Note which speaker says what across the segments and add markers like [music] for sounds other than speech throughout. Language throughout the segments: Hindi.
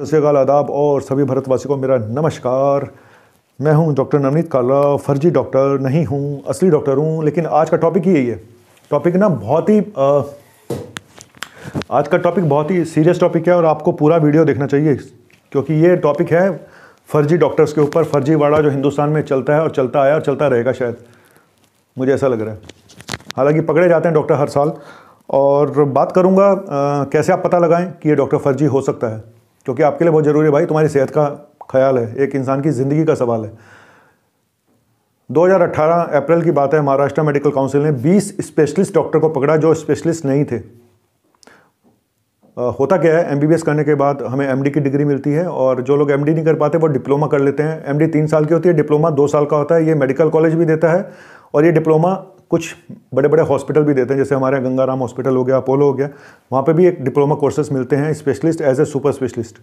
Speaker 1: सत्यकाल आदाब और सभी भारतवासी को मेरा नमस्कार मैं हूं डॉक्टर नवनीत काला फर्जी डॉक्टर नहीं हूं असली डॉक्टर हूं लेकिन आज का टॉपिक ही यही है टॉपिक ना बहुत ही आज का टॉपिक बहुत ही सीरियस टॉपिक है और आपको पूरा वीडियो देखना चाहिए क्योंकि ये टॉपिक है फर्जी डॉक्टर्स के ऊपर फर्जीवाड़ा जो हिंदुस्तान में चलता है और चलता आया और चलता रहेगा शायद मुझे ऐसा लग रहा है हालांकि पकड़े जाते हैं डॉक्टर हर साल और बात करूंगा आ, कैसे आप पता लगाएं कि ये डॉक्टर फर्जी हो सकता है क्योंकि आपके लिए बहुत ज़रूरी है भाई तुम्हारी सेहत का ख्याल है एक इंसान की ज़िंदगी का सवाल है 2018 अप्रैल की बात है महाराष्ट्र मेडिकल काउंसिल ने 20 स्पेशलिस्ट डॉक्टर को पकड़ा जो स्पेशलिस्ट नहीं थे आ, होता क्या है एमबीबीएस करने के बाद हमें एमडी की डिग्री मिलती है और जो लोग एमडी नहीं कर पाते वो डिप्लोमा कर लेते हैं एमडी तीन साल की होती है डिप्लोमा दो साल का होता है ये मेडिकल कॉलेज भी देता है और ये डिप्लोमा कुछ बड़े बड़े हॉस्पिटल भी देते हैं जैसे हमारे गंगाराम हॉस्पिटल हो गया अपोलो हो गया वहाँ पर भी एक डिप्लोमा कोर्सेज मिलते हैं specialist as a super specialist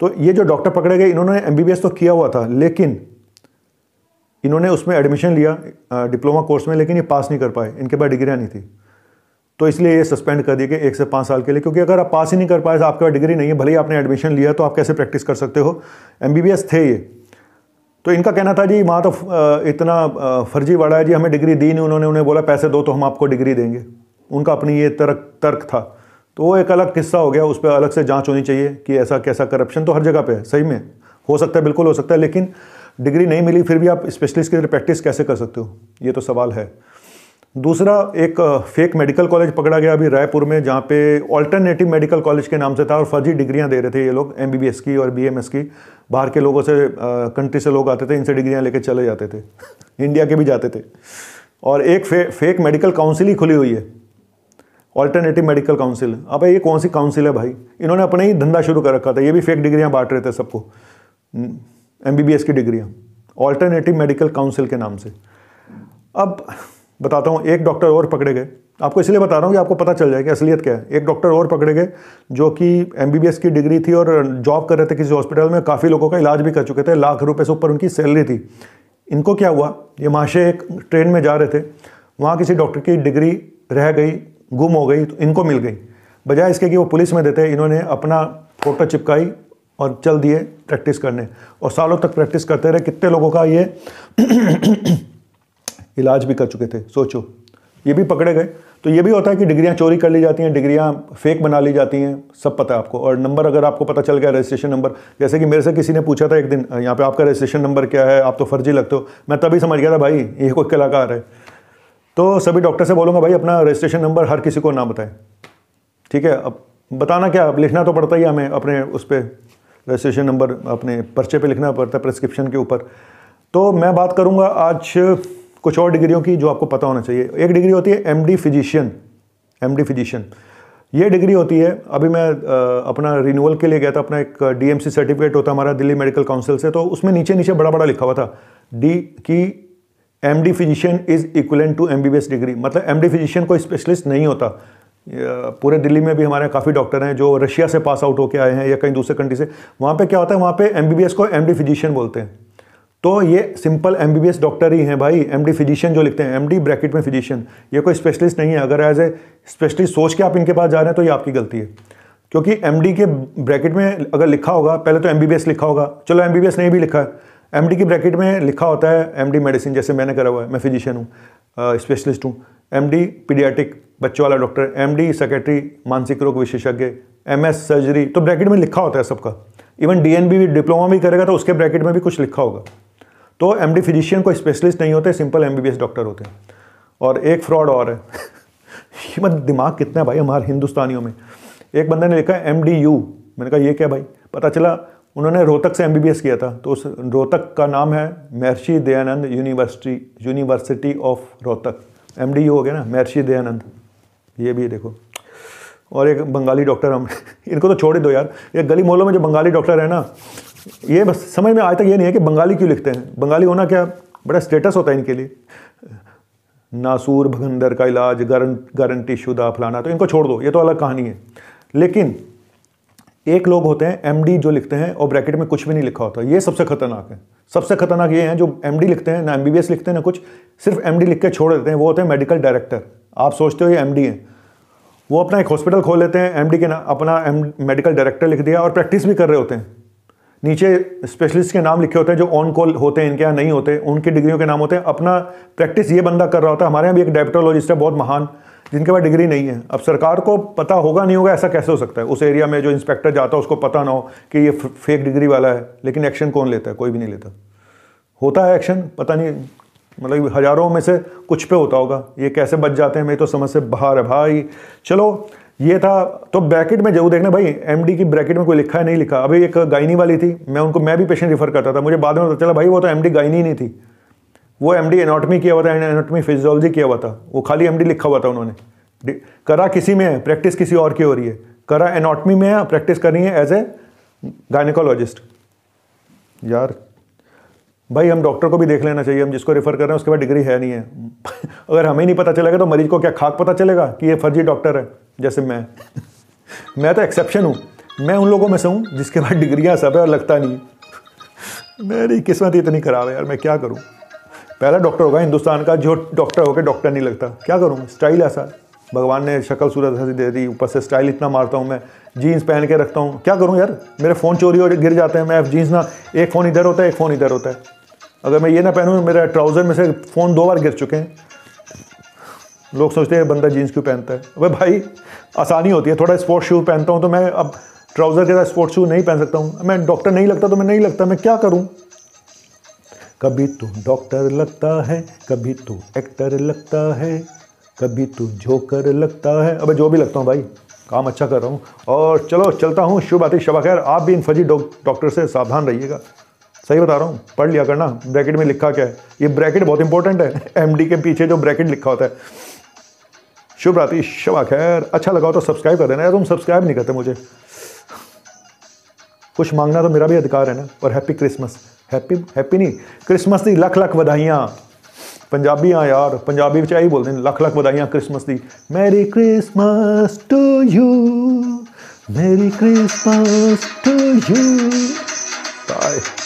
Speaker 1: तो ये जो डॉक्टर पकड़े गए इन्होंने एम तो किया हुआ था लेकिन इन्होंने उसमें एडमिशन लिया डिप्लोमा कोर्स में लेकिन ये पास नहीं कर पाए इनके पास डिग्रियाँ नहीं थी तो इसलिए ये सस्पेंड कर दिए गए एक से पाँच साल के लिए क्योंकि अगर आप पास ही नहीं कर पाए तो आपके पास डिग्री नहीं है भले ही आपने एडमिशन लिया तो आप कैसे प्रैक्टिस कर सकते हो एम थे ये तो इनका कहना था जी वहाँ तो इतना फर्जीवाड़ा है जी हमें डिग्री दी नहीं उन्होंने उन्हें बोला पैसे दो तो हम आपको डिग्री देंगे उनका अपनी ये तर्क तर्क था तो वो एक अलग किस्सा हो गया उस पर अलग से जांच होनी चाहिए कि ऐसा कैसा करप्शन तो हर जगह पे है सही में हो सकता है बिल्कुल हो सकता है लेकिन डिग्री नहीं मिली फिर भी आप स्पेशलिस्ट की तरह प्रैक्टिस कैसे कर सकते हो ये तो सवाल है दूसरा एक फेक मेडिकल कॉलेज पकड़ा गया अभी रायपुर में जहाँ पे ऑल्टरनेटिव मेडिकल कॉलेज के नाम से था और फर्जी डिग्रियाँ दे रहे थे ये लोग एम की और बी की बाहर के लोगों से कंट्री से लोग आते थे इनसे डिग्रियाँ लेके चले जाते थे इंडिया के भी जाते थे और एक फे, फेक मेडिकल काउंसिल ही खुली हुई है ऑल्टरनेटिव मेडिकल काउंसिल अब ये कौन सी काउंसिल है भाई इन्होंने अपने ही धंधा शुरू कर रखा था ये भी फेक डिग्रियाँ बांट रहे थे सबको एम हम्म, की डिग्रियाँ ऑल्टरनेटिव मेडिकल काउंसिल के नाम से अब बताता हूँ एक डॉक्टर और पकड़े गए आपको इसलिए बता रहा हूँ कि आपको पता चल जाए कि असलियत क्या है एक डॉक्टर और पकड़े गए जो कि एम की डिग्री थी और जॉब कर रहे थे किसी हॉस्पिटल में काफ़ी लोगों का इलाज भी कर चुके थे लाख रुपये से ऊपर उनकी सैलरी थी इनको क्या हुआ ये माशे एक ट्रेन में जा रहे थे वहाँ किसी डॉक्टर की डिग्री रह गई गुम हो गई तो इनको मिल गई बजाय इसके कि वो पुलिस में देते इन्होंने अपना फ़ोटो चिपकाई और चल दिए प्रैक्टिस करने और सालों तक प्रैक्टिस करते रहे कितने लोगों का ये इलाज भी कर चुके थे सोचो ये भी पकड़े गए तो ये भी होता है कि डिग्रियाँ चोरी कर ली जाती हैं डिग्रियाँ फेक बना ली जाती हैं सब पता है आपको और नंबर अगर आपको पता चल गया रजिस्ट्रेशन नंबर जैसे कि मेरे से किसी ने पूछा था एक दिन यहाँ पे आपका रजिस्ट्रेशन नंबर क्या है आप तो फर्जी लगते हो मैं तभी समझ गया था भाई ये कोई कलाकार है तो सभी डॉक्टर से बोलूँगा भाई अपना रजिस्ट्रेशन नंबर हर किसी को ना बताएं ठीक है अब बताना क्या अब लिखना तो पड़ता ही हमें अपने उस पर रजिस्ट्रेशन नंबर अपने पर्चे पर लिखना पड़ता है प्रिस्क्रिप्शन के ऊपर तो मैं बात करूँगा आज कुछ और डिग्रियों की जो आपको पता होना चाहिए एक डिग्री होती है M D physician M D physician ये डिग्री होती है अभी मैं अपना रिन्यूअल के लिए गया था अपना एक डीएमसी सर्टिफिकेट होता हमारा दिल्ली मेडिकल काउंसिल से तो उसमें नीचे नीचे बड़ा बड़ा लिखा हुआ था डी की M D physician is equivalent to M B B S degree मतलब एम डी फिजिशियन कोई स्पेशलिस्ट नहीं होता पूरे दिल्ली में भी हमारे काफ़ी डॉक्टर हैं जो रशिया से पास आउट होकर आए हैं या कहीं दूसरे कंट्री से वहाँ पर क्या होता है वहाँ पर एम बी बी एस को एम डी फिजिशियन बोलते हैं तो ये सिंपल एम डॉक्टर ही हैं भाई एम फिजिशियन जो लिखते हैं एम ब्रैकेट में फिजिशियन ये कोई स्पेशलिस्ट नहीं है अगर एज ए स्पेशलिस्ट सोच के आप इनके पास जा रहे हैं तो ये आपकी गलती है क्योंकि एम के ब्रैकेट में अगर लिखा होगा पहले तो एम लिखा होगा चलो एम नहीं भी लिखा है एम की ब्रैकेट में लिखा होता है एम मेडिसिन जैसे मैंने करा हुआ है मैं फिजिशियन हूँ स्पेशलिस्ट हूँ एम डी पीडियाटिक बच्चों वाला डॉक्टर एम डी सेक्रेटरी मानसिक रोग विशेषज्ञ एम एस सर्जरी तो ब्रैकेट में लिखा होता है सबका इवन डी भी डिप्लोमा भी करेगा तो उसके ब्रैकेट में भी कुछ लिखा होगा तो एम फिजिशियन को स्पेशलिस्ट नहीं होते सिंपल एम डॉक्टर होते हैं और एक फ्रॉड और है [laughs] मत मतलब दिमाग कितना है भाई हमारे हिंदुस्तानियों में एक बंदे ने लिखा एम डी यू मैंने कहा ये क्या भाई पता चला उन्होंने रोहतक से एम बी बी एस किया था तो उस रोहतक का नाम है Maharshi Dayanand university university of Rohtak M D U हो गया ना महर्षि दयानंद ये भी देखो और एक बंगाली डॉक्टर हम [laughs] इनको तो छोड़ ही दो यार ये गली मोहल्लों में जो बंगाली डॉक्टर है ना ये बस समझ में आज तक ये नहीं है कि बंगाली क्यों लिखते हैं बंगाली होना क्या बड़ा स्टेटस होता है इनके लिए नासूर भगंदर का इलाज गारंटी शुदा फलाना तो इनको छोड़ दो ये तो अलग कहानी है लेकिन एक लोग होते हैं एमडी जो लिखते हैं और ब्रैकेट में कुछ भी नहीं लिखा होता ये सबसे खतरनाक है सबसे खतरनाक ये हैं जो एमडी लिखते हैं ना एमबीबीएस लिखते हैं ना कुछ सिर्फ एमडी लिख के छोड़ देते हैं वो होते हैं मेडिकल डायरेक्टर आप सोचते हो ये एमडी हैं वो अपना एक हॉस्पिटल खोल लेते हैं एमडी के ना अपना मेडिकल डायरेक्टर लिख दिया और प्रैक्टिस भी कर रहे होते हैं नीचे स्पेशलिस्ट के नाम लिखे होते हैं जो ऑन कॉल होते हैं इनके यहाँ नहीं होते उनकी डिग्रियों के नाम होते हैं अपना प्रैक्टिस ये बंदा कर रहा होता है हमारे यहाँ भी एक डायबिटोलॉजिस्ट है बहुत महान जिनके पास डिग्री नहीं है अब सरकार को पता होगा नहीं होगा ऐसा कैसे हो सकता है उस एरिया में जो इंस्पेक्टर जाता है उसको पता ना हो कि ये फेक डिग्री वाला है लेकिन एक्शन कौन लेता है कोई भी नहीं लेता होता है एक्शन पता नहीं मतलब हज़ारों में से कुछ पे होता होगा ये कैसे बच जाते हैं मेरी तो समझ से बाहर है भाई चलो ये था तो ब्रैकेट में जरूर देखना भाई एमडी की ब्रैकेट में कोई लिखा है नहीं लिखा अभी एक गायनी वाली थी मैं उनको मैं भी पेशेंट रिफर करता था मुझे बाद में पता चला भाई वो तो एमडी गायनी नहीं थी वो एमडी एनाटमी किया हुआ था एनाटमी फिजियोलॉजी किया हुआ था वो खाली एम लिखा हुआ था उन्होंने करा किसी में है प्रैक्टिस किसी और की हो रही है करा एनाटमी में है प्रैक्टिस रही है एज ए गायनिकोलॉजिस्ट यार भाई हम डॉक्टर को भी देख लेना चाहिए हम जिसको रेफर कर रहे हैं उसके पास डिग्री है नहीं है [laughs] अगर हमें नहीं पता चलेगा तो मरीज को क्या खाक पता चलेगा कि ये फर्जी डॉक्टर है जैसे मैं [laughs] मैं तो एक्सेप्शन हूँ मैं उन लोगों में से हूँ जिसके पास डिग्रियाँ सब है और लगता नहीं [laughs] मेरी किस्मत इतनी खराब है यार मैं क्या करूँ पहला डॉक्टर होगा हिंदुस्तान का जो डॉक्टर होकर डॉक्टर नहीं लगता क्या करूँ स्टाइल ऐसा भगवान ने शक्ल सूरत ऐसी दे दी ऊपर से स्टाइल इतना मारता हूँ मैं जीन्स पहन के रखता हूँ क्या करूँ यार मेरे फ़ोन चोरी हो गिर जाते हैं मैं जीन्स ना एक फ़ोन इधर होता है एक फ़ोन इधर होता है अगर मैं ये ना पहनूँ मेरा ट्राउज़र में से फ़ोन दो बार गिर चुके हैं लोग सोचते हैं बंदा जीन्स क्यों पहनता है अब भाई आसानी होती है थोड़ा स्पोर्ट्स शूज़ पहनता हूँ तो मैं अब ट्राउज़र के साथ स्पोर्ट्स शूज़ नहीं पहन सकता हूँ मैं डॉक्टर नहीं लगता तो मैं नहीं लगता मैं क्या करूँ कभी तो डॉक्टर लगता है कभी तो एक्टर लगता है कभी तो जोकर लगता है अब जो भी लगता हूँ भाई काम अच्छा कर रहा हूँ और चलो चलता हूँ शुभ आती शबा खैर आप भी इन फजी डॉक्टर से सावधान रहिएगा सही बता रहा हूँ पढ़ लिया करना ब्रैकेट में लिखा क्या है ये ब्रैकेट बहुत इंपॉर्टेंट है एम के पीछे जो ब्रैकेट लिखा होता है शुभ रात्रि शबा खैर अच्छा लगा तो सब्सक्राइब कर देना यार तुम सब्सक्राइब नहीं करते मुझे कुछ मांगना तो मेरा भी अधिकार है ना और हैप्पी क्रिसमस हैप्पी हैप्पी नहीं क्रिसमस दी लख लख बधाइयाँ पंजाबी हाँ यार पंजाबी बचा ही बोलते हैं लख लख बधाइयाँ क्रिसमस दी merry Christmas to you merry Christmas to you